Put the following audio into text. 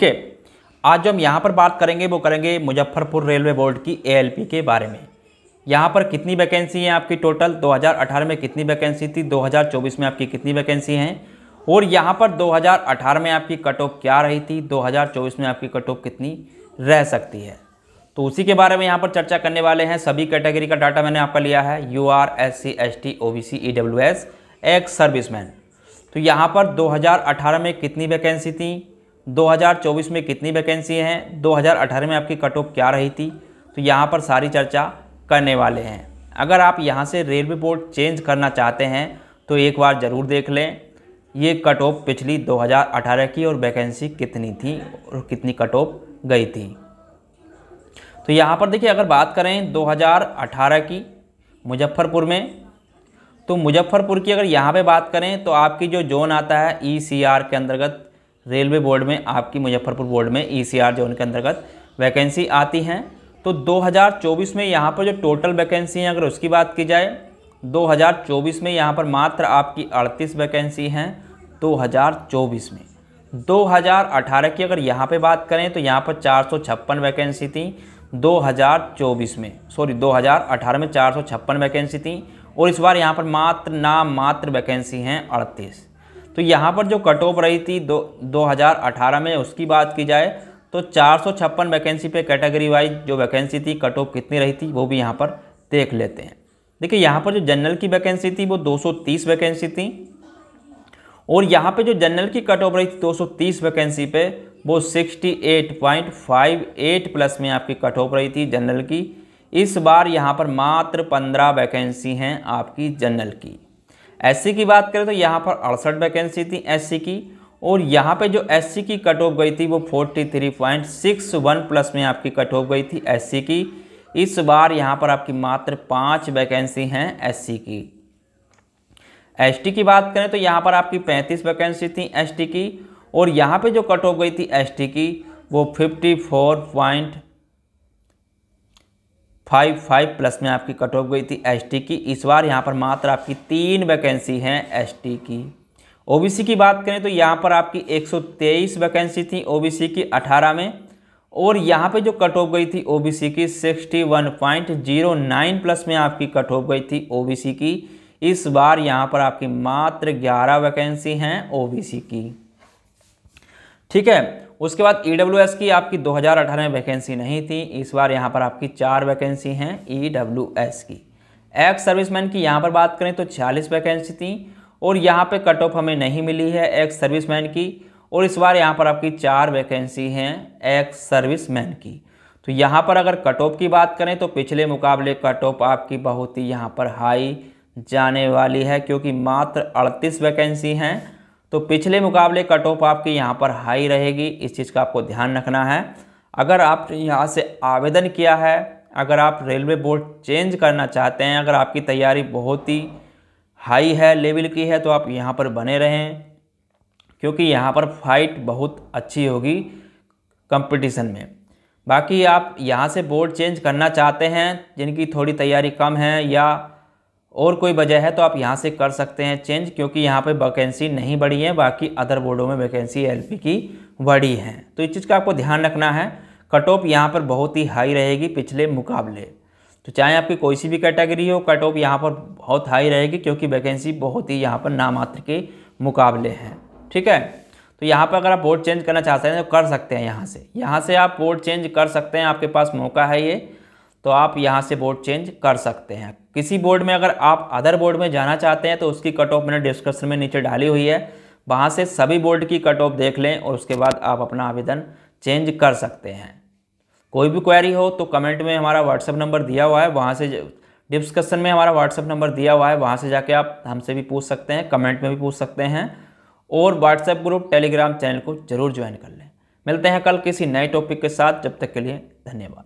ठीक है आज जो हम यहाँ पर बात करेंगे वो करेंगे मुजफ्फरपुर रेलवे बोर्ड की एएलपी के बारे में यहाँ पर कितनी वैकेंसी हैं आपकी टोटल 2018 में कितनी वैकेंसी थी 2024 में आपकी कितनी वैकेंसी हैं और यहाँ पर 2018 में आपकी कट ऑफ क्या रही थी 2024 में आपकी कट ऑफ कितनी रह सकती है तो उसी के बारे में यहाँ पर चर्चा करने वाले हैं सभी कैटेगरी का डाटा मैंने आपका लिया है U R S C S T O B C E W S ex serviceman तो यहाँ पर 2018 में कितनी वैकेंसी थी 2024 में कितनी वैकेंसी हैं 2018 में आपकी कट ऑफ क्या रही थी तो यहाँ पर सारी चर्चा करने वाले हैं अगर आप यहाँ से रेलवे बोर्ड चेंज करना चाहते हैं तो एक बार ज़रूर देख लें ये कट ऑफ पिछली 2018 की और वैकेंसी कितनी थी और कितनी कट ऑफ गई थी तो यहाँ पर देखिए अगर बात करें 2018 की मुजफ्फरपुर में तो मुजफ्फरपुर की अगर यहाँ पे बात करें तो आपकी जो जोन आता है ई e के अंतर्गत रेलवे बोर्ड में आपकी मुजफ्फरपुर बोर्ड में ई e जोन के अंतर्गत वैकेंसी आती हैं तो 2024 में यहाँ पर जो टोटल वैकेंसी हैं अगर उसकी बात की जाए 2024 में यहाँ पर मात्र आपकी 38 वैकेंसी हैं 2024 में 2018 की अगर यहाँ पे बात करें तो यहाँ पर चार वैकेंसी थी 2024 में सॉरी 2018 में चार वैकेंसी थी और इस बार यहाँ पर मात्र नाम मात्र वैकेंसी हैं अड़तीस तो यहाँ पर जो कट ऑफ रही थी दो दो में उसकी बात की जाए तो चार वैकेंसी पे कैटेगरी वाइज जो वैकेंसी थी कट ऑफ कितनी रही थी वो भी यहाँ पर देख लेते हैं देखिए यहाँ पर जो जनरल की वैकेंसी थी वो 230 वैकेंसी थी और यहाँ पे जो जनरल की कट ऑफ रही थी 230 वैकेंसी पे वो 68.58 प्लस में आपकी कट ऑफ रही थी जनरल की इस बार यहाँ पर मात्र 15 वैकेंसी हैं आपकी जनरल की एस की बात करें तो यहाँ पर अड़सठ वैकेंसी थी एस की और यहाँ पे जो एस की कट ऑफ गई थी वो 43.61 प्लस में आपकी कट ऑफ गई थी एस की इस बार यहाँ पर आपकी मात्र पाँच वैकेंसी हैं एस की एस की बात करें तो यहाँ पर आपकी 35 वैकेंसी थी एस की और यहाँ पे जो कट ऑफ गई थी एस की वो पॉइंट फाइव फाइव प्लस में आपकी कट ऑफ गई थी एसटी की इस बार यहाँ पर मात्र आपकी तीन वैकेंसी हैं एसटी की ओबीसी की बात करें तो यहाँ पर आपकी 123 वैकेंसी थी ओबीसी की 18 में और यहाँ पे जो कट ऑफ गई थी ओबीसी की 61.09 प्लस में आपकी कट ऑफ गई थी ओबीसी की इस बार यहाँ पर आपकी मात्र 11 वैकेंसी हैं ओ की ठीक है उसके बाद ई e की आपकी 2018 में वैकेंसी नहीं थी इस बार यहाँ पर आपकी चार वैकेंसी हैं ई e की एक्स सर्विसमैन की यहाँ पर बात करें तो छियालीस वैकेंसी थी और यहाँ पे कट ऑफ हमें नहीं मिली है एक्स सर्विसमैन की और इस बार यहाँ पर आपकी चार वैकेंसी हैं एक्स सर्विसमैन की तो यहाँ पर अगर कट ऑफ की बात करें तो पिछले मुकाबले कट ऑफ आपकी बहुत ही यहाँ पर हाई जाने वाली है क्योंकि मात्र अड़तीस वैकेंसी हैं तो पिछले मुकाबले कट ऑफ आपकी यहाँ पर हाई रहेगी इस चीज़ का आपको ध्यान रखना है अगर आप यहाँ से आवेदन किया है अगर आप रेलवे बोर्ड चेंज करना चाहते हैं अगर आपकी तैयारी बहुत ही हाई है लेवल की है तो आप यहाँ पर बने रहें क्योंकि यहाँ पर फाइट बहुत अच्छी होगी कंपटीशन में बाकी आप यहाँ से बोर्ड चेंज करना चाहते हैं जिनकी थोड़ी तैयारी कम है या और कोई वजह है तो आप यहाँ से कर सकते हैं चेंज क्योंकि यहाँ पर वैकेंसी नहीं बढ़ी है बाकी अदर बोर्डों में वैकेंसी एल की बढ़ी है तो इस चीज़ का आपको ध्यान रखना है कट ऑफ यहाँ पर बहुत ही हाई रहेगी पिछले मुकाबले तो चाहे आपकी कोई सी भी कैटेगरी हो कट ऑफ यहाँ पर बहुत हाई रहेगी क्योंकि वैकेंसी बहुत ही यहाँ पर नामात्र के मुकाबले हैं ठीक है तो यहाँ पर अगर आप बोर्ड चेंज करना चाहते हैं तो कर सकते हैं यहाँ से यहाँ से आप बोर्ड चेंज कर सकते हैं आपके पास मौका है ये तो आप यहाँ से बोर्ड चेंज कर सकते हैं किसी बोर्ड में अगर आप अदर बोर्ड में जाना चाहते हैं तो उसकी कट ऑफ मैंने डिस्क्रिप्शन में नीचे डाली हुई है वहाँ से सभी बोर्ड की कट ऑफ देख लें और उसके बाद आप अपना आवेदन चेंज कर सकते हैं कोई भी क्वेरी हो तो कमेंट में हमारा व्हाट्सअप नंबर दिया हुआ है वहाँ से डिस्कशन में हमारा व्हाट्सअप नंबर दिया हुआ है वहाँ से जाके आप हमसे भी पूछ सकते हैं कमेंट में भी पूछ सकते हैं और व्हाट्सएप ग्रुप टेलीग्राम चैनल को जरूर ज्वाइन कर लें मिलते हैं कल किसी नए टॉपिक के साथ जब तक के लिए धन्यवाद